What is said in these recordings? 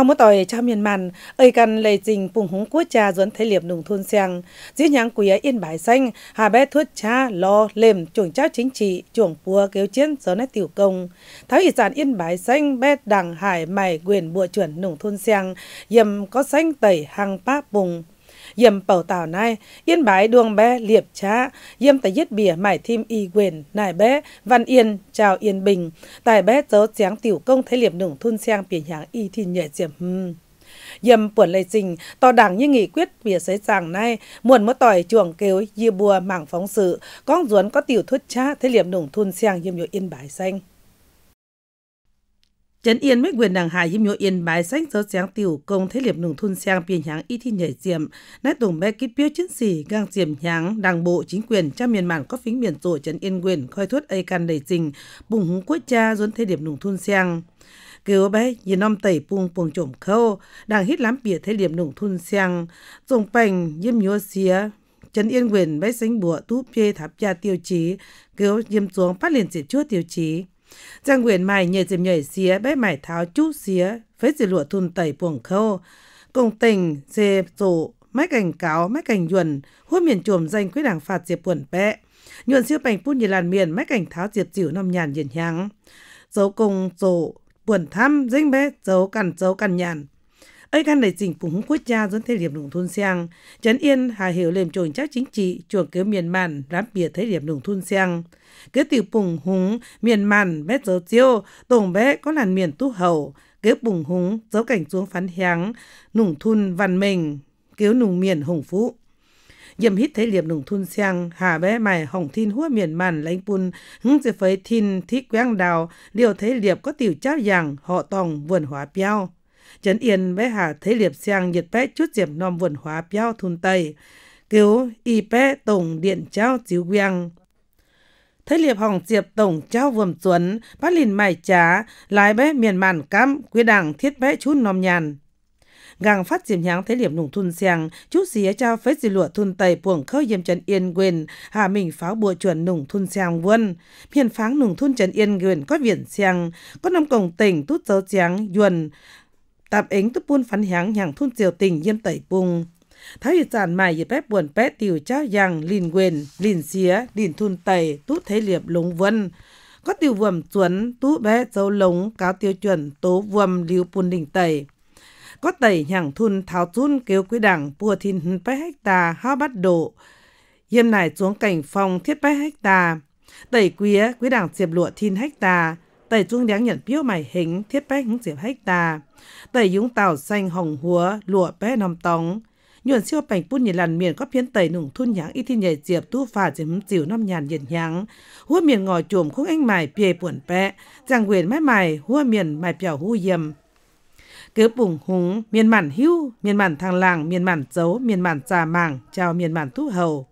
hao mất tỏi cha miền màn ơi cần lầy trình phùng húng quốc cha dẫn thế liệp nùng thôn sang dĩ nhãng quý yên bài xanh hà bé thuốc cha lo lềm chuồng trao chính trị chuồng pua kéo chiến gió nét tiểu công thái ủy sản yên bài xanh bé đằng hải mày quyền bùa chuẩn nùng thôn sang yầm có xanh tẩy hàng pa bùng tàu yên yên yên liệp tại tại bìa mải y y quyền văn chào bình tiểu công thấy biển hàng nhẹ เยี่ยมเป่าต่าในเย็นบายดวงแบเลียบช้า เยี่ยมแต่ยึดเบียหมายทีมอีเวนนายแบวันเอียนจาวเอียนบิงแต่แบเจ้าเสียงติ๋วกงไทยเหลี่ยมหนึ่งทุนเสียงเปลี่ยนหางอีทินเหย่เจียม yầm buồn lệ trình to đảng như nghị quyết bìa xế rằng nay muộn mơ tỏi chuồng kêu như bùa mảng phóng sự con ruốn có tiểu thuyết cha thấy liệm nùng thun sang yêm yo yên bài xanh Chấn yên mấy quyền đảng hải yếm nhô yên bài sách gió sáng tiểu công thế liệp nùng thôn sang biên nháng y thi nhảy diệm, nát tùng bé kít biếu chiến sĩ gang diệm nháng, đảng bộ chính quyền cha miền mản có phính biển rộ chấn yên quyền khơi thuất ấy can đầy trình, bùng húng quốc cha dốn thế liệp nùng thôn sang. Kêu bé nhìn om tẩy bùng bùng trộm khâu, đang hít lắm bìa thế liệp nùng thôn sang, dùng bành yếm nhô xía, Trần Yên Quyền bé sánh bùa tú phê tháp gia tiêu chí, kêu yếm xuống phát liền diệt chúa tiêu chí. Giang quyền mày nhờ dìm nhảy xía bé mày tháo chú xía với dì lụa thun tẩy buồng khâu. công tình dê rộ mấy cảnh cáo mấy cảnh nhuần hút miền chuồng danh quyết đảng phạt diệp buồn bẹ. Nhuần siêu bành phút như làn miền mấy cảnh tháo diệp dịu nằm nhàn nhìn nhắng Dấu công rộ buồn thăm dinh bé dấu cằn dấu cằn nhàn ấy khăn đại dịch của Hùng Quốc gia dẫn thế điểm nông thôn sang, chấn Yên hà hiểu lềm trồn chắc chính trị chuồng kéo miền màn rám bìa thế điểm nông thôn sang. Kế tiểu bùng hùng miền màn bé dấu tiêu tổng bé có làn miền tu hậu, kế bùng hùng dấu cảnh xuống phán háng, nùng thun văn mình, kéo nùng miền hồng phú yểm hít thế liệp nùng thun sang hà bé mài hỏng thiên hua miền màn lãnh pun hứng sẽ phới thiên thích quang đào liều thế liệp có tiểu cháo giàng họ tòng vườn hóa piao trấn yên bé hà thế liệp sang nhiệt bé chút diệp nom vườn hóa béo thun tây cứu y bé tổng điện trao chiếu quang thế liệp hỏng diệp tổng trao vườn xuân bắt lìn mài trá lái bé miền màn cam quy đảng thiết bé chút nom nhàn gàng phát diêm nhang thế liệp nùng thun sang chút xía trao phết dì lụa thun tây buồng khơi diệm trần yên quyền hà mình pháo bùa chuẩn nùng thun sang vươn phiền pháng nùng thun trần yên quyền có viện sang có năm cổng tỉnh tút dấu tráng yuần tạm ếng tức buôn phán háng nhàng thun diều tình yên tẩy bùng. Thái hủy giản mài dịp bếp buồn bét tiểu trao giang lìn quyền, lìn xía, lìn thun tẩy, tút thế liệp lúng vân. Có tiểu vườm chuẩn, tú bé dấu lống, cáo tiêu chuẩn, tố vườm liu bùn đỉnh tẩy. Có tẩy nhàng thun tháo chun kêu quý đảng bùa thìn hân bách hecta hao bắt độ. Yêm này xuống cảnh phòng thiết bách hecta. Tẩy quý quý đảng diệp lụa thìn hecta tẩy trung đáng nhận biếu mày hình thiết bách hứng diệp hách ta tẩy dũng tàu xanh hồng húa lụa bé nằm tóng nhuận siêu bành bút nhìn làn miền có phiến tẩy nùng thun nháng y thiên nhảy diệp tu phà chấm chiều năm nhàn nhiệt nháng húa miền ngò chuồng khúc anh mài pie buồn pẹ giang quyền mái mài húa miền mài pèo hú yầm cứ bùng húng miền mặn hưu miền mặn thằng làng miền mặn dấu miền mặn già màng chào miền mặn thu hầu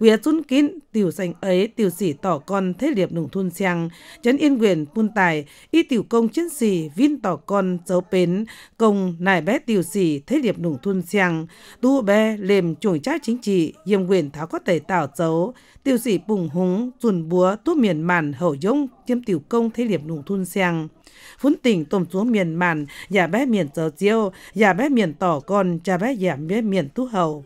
quyết chun kín tiểu sành ấy tiểu sĩ tỏ con thế liệp nùng thôn sang chấn yên quyền pun tài y tiểu công chiến sĩ vin tỏ con dấu pến công nải bé tiểu sĩ thế liệp nùng thôn sang tu bé lềm chuồng trái chính trị yêm quyền tháo có thể tạo dấu tiểu sĩ bùng húng chuồn búa tu miền màn hậu dông chiêm tiểu công thế liệp nùng thôn sang phun tỉnh tôm xuống miền màn nhà dạ bé miền dấu chiêu nhà dạ bé miền tỏ con cha bé giảm dạ bé miền tu hậu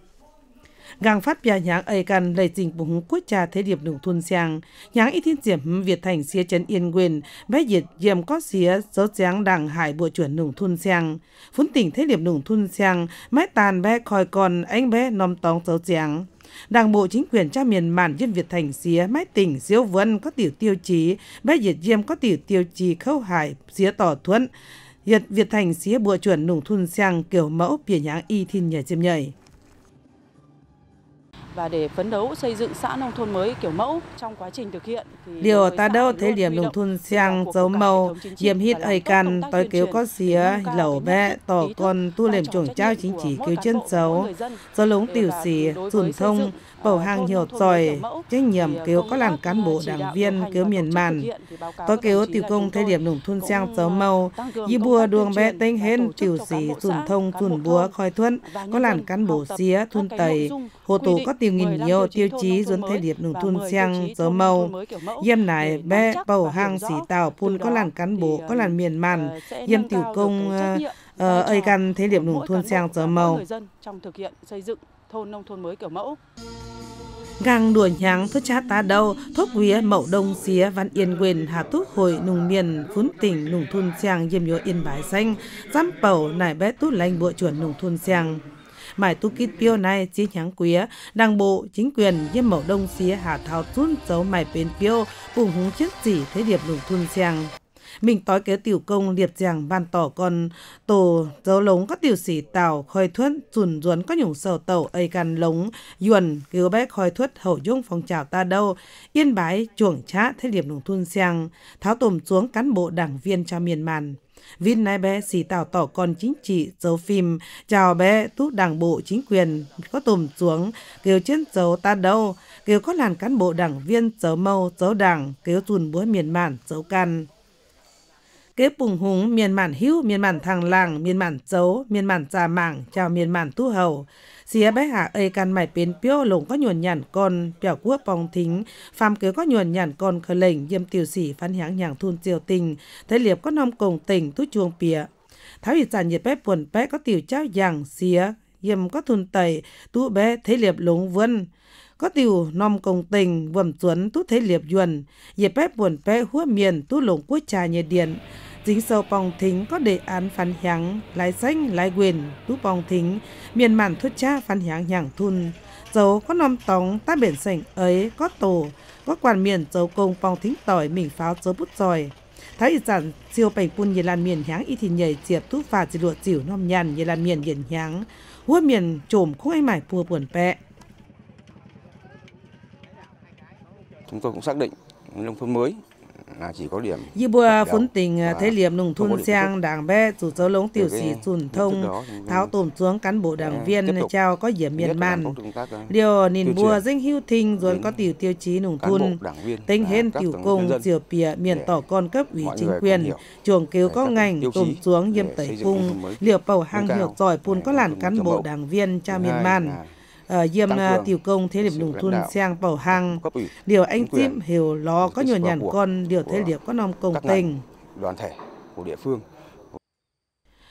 gang phát bia nháng ấy căn lệ trình bùng quốc trà thế điệp đường thôn sang nháng ít thiên diệp việt thành xía chấn yên quyền bé diệt diệm có xía dấu giáng đảng hải bộ chuẩn đường thôn sang phun tỉnh thế điệp đường thôn sang mái tàn bé khỏi còn anh bé nom tóng dấu giáng Đảng bộ chính quyền cha miền màn dân Việt thành xía mái tỉnh diếu vân có tiểu tiêu chí, bé diệt diêm có tiểu tiêu chí khâu hải xía tỏ thuận. Việt Việt thành xía bùa chuẩn nùng thun sang kiểu mẫu biển nháng y thiên nhảy diêm nhảy và để phấn đấu xây dựng xã nông thôn mới kiểu mẫu trong quá trình thực hiện. Điều ta đâu thấy điểm nông thôn sang dấu màu, điểm hít ấy can tới kéo có xía lẩu bẹ tổ con tu liềm chuồng trao chính chỉ cứu chân xấu, do lúng tiểu xì, dùn thông, bầu hàng nhiều giỏi, trách nhiệm cứu ờ, có làm cán ừ, bộ đảng viên cứu miền màn. Tôi cứu tiểu công thấy điểm nông thôn sang dấu màu, y bùa đường bẹ tên hên tiểu xì dùn thông dùn búa khói thuận, có làm cán bộ xía thôn tầy, hồ tù có tiền nghìn nhiều tiêu chí dốn thay điệp nung thôn sang gió màu, yêm nải bé bầu hang xỉ tàu phun có làn cán bộ ờ, có làn miền màn ờ, yêm tiểu công ờ, ơi căn thế điệp nung thun sang gió mâu trong thực hiện xây dựng thôn nông thôn mới kiểu mẫu gang đùa nháng thốt chát tá đâu thốt vía mậu đông xía văn yên quyền hà túc hội nùng miền phún tỉnh nùng thôn sang diêm nhúa yên bái xanh giám bầu nải bé tút lành bộ chuẩn nùng thôn sang mãi tu kít piêu này chi nhắn quý đảng bộ chính quyền dân mẫu đông xía hà thao thun dấu mãi bên piêu cùng hướng chiếc chỉ thế điệp lùng thun sang mình tối kế tiểu công liệp giảng ban tỏ con tổ dấu lống các tiểu sĩ tàu khơi thuất rùn ruốn có nhủng sầu tàu ấy càn lống yuần cứu bé khơi thuất hậu dung phong trào ta đâu yên bái chuồng trá thế liệp nùng thun sang tháo tồm xuống cán bộ đảng viên cho miền màn Vít nai bé xì tào tỏ con chính trị dấu phim, chào bé tú đảng bộ chính quyền có tùm xuống, kêu chiến dấu ta đâu, kêu có làn cán bộ đảng viên dấu mâu, dấu đảng, kêu tùn búa miền mản, dấu căn kế bùng hùng miền mản hữu miền mản thằng làng miền mản dấu miền mản già mảng chào miền mản tu hầu xía bé hạ ơi căn mải bên piêu lồng có nhuần nhàn con bèo quốc bóng thính phàm kế có nhuần nhàn con khờ lệnh diêm tiểu sĩ phan hãng nhàng thun triều tình thế liệp có nông cổng tỉnh tu chuông pìa tháo ủy sản nhiệt bé buồn bé có tiểu trao giảng xía yểm có thun tẩy tu bé thế liệp lúng vươn có tiểu nom công tình vầm chuẩn tu thế liệp yuần yệp bé buồn bé húa miền tu lũng quốc trà nhiệt điện dính sâu pong thính có đề án phán h양ng lái xanh lái quyền tu pong thính miền màn thuốc cha phán h양ng nhảng thun dấu có nom tống ta biển sảnh ấy có tổ có quan miền dấu công pong thính tỏi mình pháo dấu bút giỏi thái y sản siêu bảy quân như lan miền háng y thì nhảy diệp tú và chỉ lụa chịu nom nhàn như lan miền hiền háng หัวเมียนโจมค่อยหมายพัว buồn pẹ. Chúng tôi cũng xác định nông thôn mới Yi à, bùa phốn tình à, thế liệm nùng thôn sang đảng bé chủ dấu lống tiểu sĩ trùn thông tháo tổn xuống cán bộ đảng dạ, viên trao có dĩa miền man. À, Điều nìn bùa danh hưu thinh rồi có tiểu tiêu chí nùng thôn. Tính hên tiểu công diều pìa miền tỏ con cấp ủy chính quyền. Chuồng cứu có ngành tổn xuống nghiêm tẩy cung. Liệu bầu hàng hiệu giỏi phun có làn cán bộ đảng viên trao miền man. Yêm ờ, à, tiểu công thế liệp lùng thôn sang bảo hàng. Điều anh tim hiểu lo có nhiều nhàn con điều thế liệp có nòng công tình. Đoàn thể của địa phương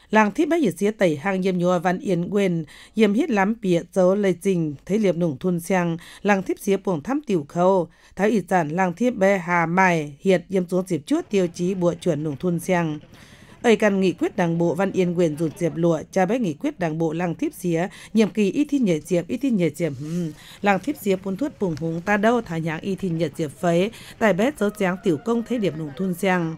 làng thiết bá dịt xía tẩy hàng yếm nhua văn yên quên yếm hít lắm bịa dấu lây trình thế liệp nùng thôn sang làng thiết xía buồng thăm tiểu khâu thái ủy sản làng thiết bê hà mài hiệt yếm xuống dịp chuốt tiêu chí bùa chuẩn nùng thôn sang ấy căn nghị quyết đảng bộ Văn Yên quyền rụt diệp lụa, cha bé nghị quyết đảng bộ lăng thiếp xía, nhiệm kỳ y thi nhẹ diệp, y thi nhẹ diệp, hmm. làng thiếp xía bốn thuốc bùng hùng ta đâu thả nhãng y thi nhẹ diệp phế tại bé dấu dáng tiểu công thế điểm nùng thôn giang.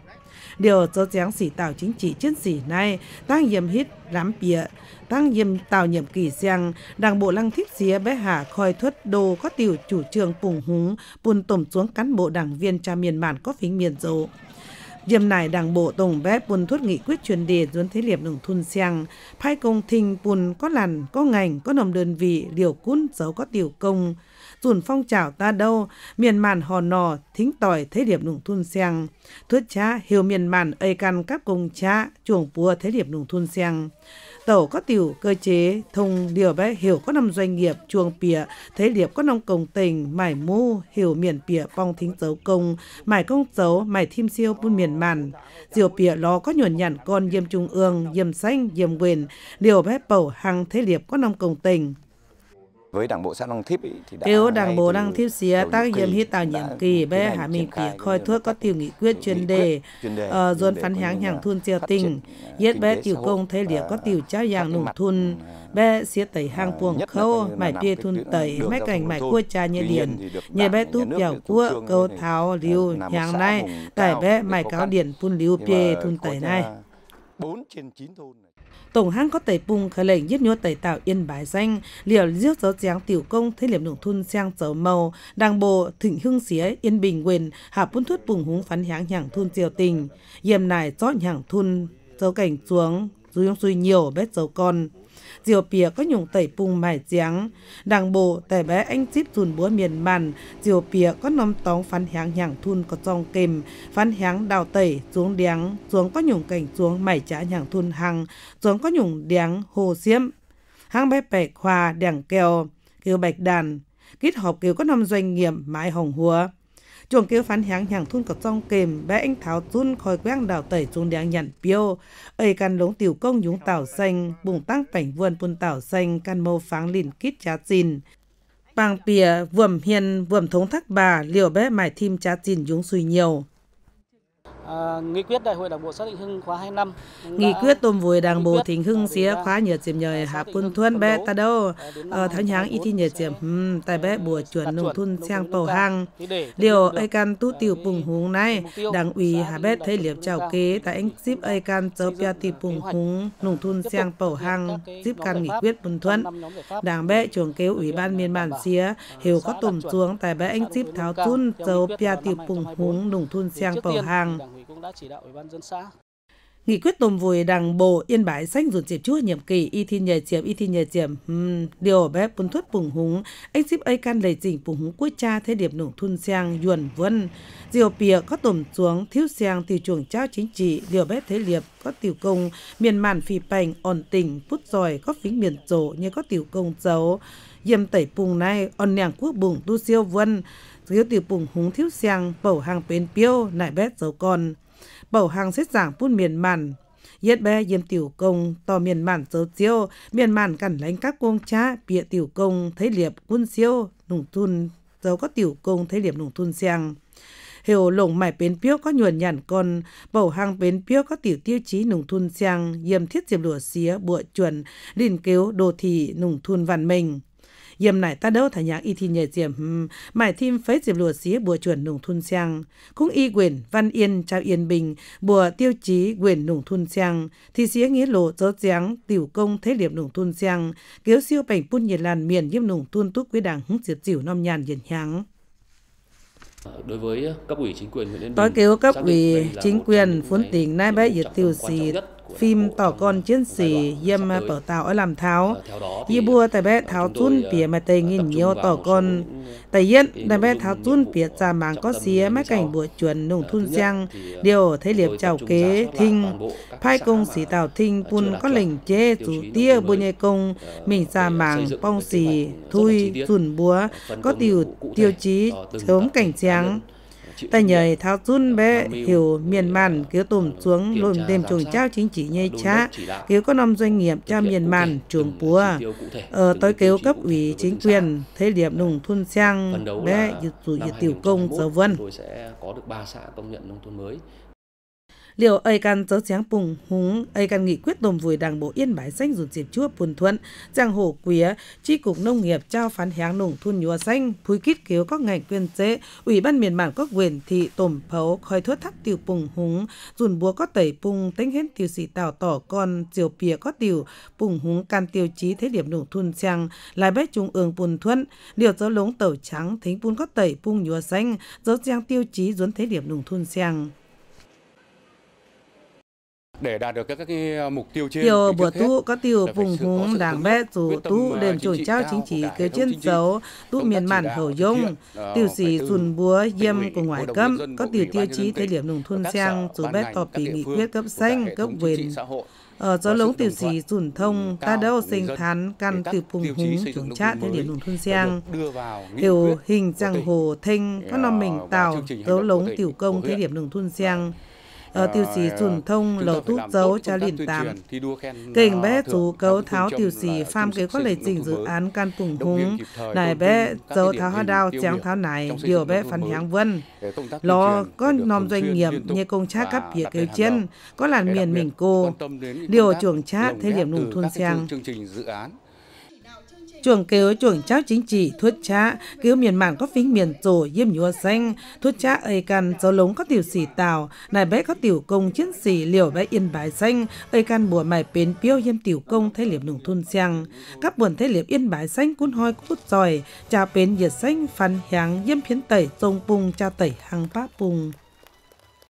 Điều dấu chén sĩ tạo chính trị chiến sĩ này, tăng nhiệm hít rám bịa, tăng nhiệm tạo nhiệm kỳ giang, đảng bộ lăng thiếp xía bé hạ khoi thuất đồ có tiểu chủ trương phùng húng, bùn tổng xuống cán bộ đảng viên cha miền bản có phính miền dầu. Điểm này Đảng Bộ Tổng Bếp Bùn Thuất Nghị quyết chuyên đề Duấn Thế Liệp Đồng Thun xiang, Phai Công Thình Bùn Có Làn, Có Ngành, Có Nồng Đơn Vị, Liều Cún, Giấu Có Tiểu Công, sùn phong trào ta đâu miền màn hò nò thính tỏi thế điểm nùng thun xeng thuyết cha hiểu miền màn ây căn các công cha chuồng bùa thế điểm nùng thun xeng tàu có tiểu cơ chế thông điều bé hiểu có năm doanh nghiệp chuồng pìa thế điệp có năm công tình mải mu hiểu miền pìa phong thính dấu công mải công dấu mải thim siêu buôn miền màn diều pìa ló có nhuần nhặn con diêm trung ương diêm xanh diêm quyền điều bé bầu hàng thế điệp có năm công tình với đảng bộ xã Long Thiếp thì đã Nếu đảng bộ Long Thiếp xía tác nhiệm hết tàu nhiệm kỳ bé hà mình kỳ khơi thuốc có tiêu nghị quyết chuyên đề ở ờ, dồn phán hàng hàng thôn ờ, tiêu tình yết ờ, bé tiểu công thế liệt có tiểu cháu dạng nụ thôn bé xía tẩy hàng buồng khâu mải bia thôn tẩy mấy cảnh mải cua cha nhẹ điện nhẹ bé túp dẻo cua câu tháo liu hàng này tại bé mải cáo điện phun liu bia thôn tẩy này bốn trên chín thôn tổng hãng có tẩy bùng khởi lệnh giết nhua tẩy tạo yên bái danh liệu giết dấu giáng tiểu công thế liệm đường thun sang dấu màu đảng bộ thịnh hưng xía yên bình quyền hạ bún thuất bùng húng phán hãng nhảng thun triều tình yểm này chót nhảng thun dấu cảnh xuống dù suy nhiều bết dấu con chiều bìa có nhung tẩy bùng mải giáng đảng bộ tại bé anh chip dùn búa miền màn chiều bìa có nằm tóng phán hàng hàng thun có trong kềm phán hàng đào tẩy xuống đéng xuống có nhung cảnh xuống mải trả nhàng thun hằng xuống có nhung đéng hồ xiêm hàng bé bẻ khoa đảng kèo kêu bạch đàn kết hợp kêu có năm doanh nghiệp mãi hồng hùa chuồng kêu phán hàng hàng thun cọt trong kềm bé anh tháo thun khỏi quang đảo tẩy chuồng đèn nhận piêu ấy căn lống tiểu công nhúng tảo xanh bùng tăng cảnh vườn bùn tảo xanh căn màu pháng lìn kít chá xin bang pìa vườm hiền vườm thống thác bà liều bé mải thim chá xin nhúng suy nhiều À, nghị quyết đại hội đảng bộ xã Thịnh Hưng khóa 2 năm. Nghị quyết tôm vùi đảng bộ Thịnh Hưng xía khóa nhiệt chiếm nhời hạ quân thuân bé ta đâu. Ở tháng nháng ít thi nhiệt chiếm hmm, tại bé bùa chuẩn nông thôn sang tổ hàng. Điều ấy can tu tiểu bùng à, húng này đảng ủy hạ bé thấy liệp chào kế tại anh ship ấy can chớ bia tì bùng húng nông thôn sang tổ hàng ship can nghị quyết quân thuân. Đảng bé trưởng kế ủy ban miền bản xía hiểu à, có tùm xuống tại bé anh ship tháo thun chớ bia tì bùng húng nông thôn sang tổ hàng cũng đã chỉ đạo ủy ban dân xã Nghị quyết tôm vùi đảng bộ Yên Bái sách dùn dịp chúa nhiệm kỳ y thi nhờ chiếm y thi nhờ chiếm hmm. điều bé bún thuất bùng húng anh xíp ấy can lệ chỉnh bùng húng cuối cha thế điểm nổ thun sang yuan vân điều pìa có tổm xuống thiếu sang thì chuồng trao chính trị điều bé thế liệp có tiểu công miền màn phì bành ổn tình phút giỏi có phính miền rổ như có tiểu công dấu diêm tẩy bùng nay ổn nàng quốc bùng tu siêu vân thiếu tiểu bùng húng thiếu sang bầu hàng bên piêu lại bé dấu con bảo hàng xếp giảng buôn miền màn yết bé yếm tiểu công to miền màn dấu chiêu miền màn cản lãnh các công cha bịa tiểu công thấy liệp quân siêu nùng thun dấu có tiểu công thấy liệp nùng thun sang hiểu lồng mải bến piêu có nhuần nhàn con bầu hàng bến piêu có tiểu tiêu chí nùng thun sang yếm thiết diệp lửa xía bụa chuẩn đình cứu đồ thị nùng thun văn minh yếm này ta đâu thả nhạc y thì nhẹ diệm mải thêm phế diệp lùa xí bùa chuẩn nùng thun sang cũng y quyền văn yên trao yên bình bùa tiêu chí quyền nùng thun sang thì xí nghĩa lộ dỡ giáng tiểu công thế liệp nùng thun sang kéo siêu bảnh pun nhiệt làn miền yếm nùng thun túc quý đảng hứng diệt diệu năm nhàn diện hàng đối với cấp ủy chính quyền huyện Yên Bình. Tôi kêu cấp ủy chính quyền phun tỉnh nay Bái Diệt Tiêu Xì phim tỏ con chiến sĩ yêm bảo tàu ở làm tháo y bua tại bé tháo chun pia mà tây nghìn nhiều tỏ con ờ, tại yên tại bé tháo chun pia trà màng có xía mấy cảnh bùa chuẩn nùng ờ, thun giang ờ, điều thấy liệp chào kế thinh phai công sĩ tàu thinh pun có lệnh chế chủ tia bùa nhê công mình trà màng bông xì thui chun búa có tiêu tiêu chí sớm cảnh giang ta nhờ thao tún à, bé hiểu ờ, miền màn ờ, kiểu tùm xuống lùm đêm chuồng trao chính trị nhây chá kiểu có năm doanh nghiệp cho miền màn chuồng búa ở tới ờ, kêu cấp ủy chính quyền thế điểm nông thôn sang bé dự dụ tiểu công giờ vân tôi sẽ có được ba xã công nhận nông thôn mới liệu ấy căn chớ sáng bùng húng ấy căn nghị quyết đồng vùi đảng bộ yên bái xanh dùn dịp chúa buồn thuận giang hồ quía chi cục nông nghiệp trao phán háng nùng thôn nhua xanh phui kít cứu các ngành quyền chế ủy ban miền bản các quyền thị tổm phấu khói thuốc thắt tiểu bùng húng dùn búa có tẩy bùng tính hết tiểu sĩ tào tỏ con chiều pìa có tiểu bùng húng can tiêu chí thế điểm nùng thôn sang lại bế trung ương buồn thuận điều chớ lống tẩu trắng thính bún có tẩy bùng nhua xanh dấu trang tiêu chí dốn thế điểm nùng thôn sang để đạt được các, các ờ, mục tiêu trên, tiêu bữa tu có tiêu vùng hướng đảng bé dù tu đềm chổi trao chính trị kế chiến dấu, tu miền màn hầu dung, tiêu sĩ sùn búa yêm của ngoại cấm, có tiêu tiêu chí thời điểm nông thôn sang, dù bé tọp tỷ nghị quyết cấp xanh, cấp quyền, ở gió lống tiểu sĩ rủn thông ta đâu sinh thán căn từ vùng húng trưởng trạ theo điểm nông thôn giang tiểu hình giang hồ thanh các năm ờ, mình tàu gió lống tiểu công theo điểm nông thôn giang ở tiêu sĩ chuẩn thông lầu tút dấu cha lìn tám. Cảnh bé chú cấu tháo tiểu sĩ ờ, pham ờ, kế có lệ trình dự án căn tùng húng, này bé dấu tháo hoa đào chàng tháo này, điều bé phản hàng vân. Lo có nom doanh nghiệp như công trác cấp việc kêu chân, có làn miền mình cô, điều chuồng trác thế điểm nùng thôn sang chuồng kêu chuồng cháu chính trị thuốc chá cứu miền màn có phính miền rổ yêm nhúa xanh thuốc chá ấy can dấu lống có tiểu xỉ tào này bé có tiểu công chiến sĩ liều bé yên bài xanh ấy can bùa mày bến piêu yêm tiểu công thấy liệp nùng thôn sang các buồn thấy liệp yên bài xanh cuốn hoi cút giỏi cha bến nhiệt xanh phản hàng yêm phiến tẩy tông bùng cha tẩy hàng bá bùng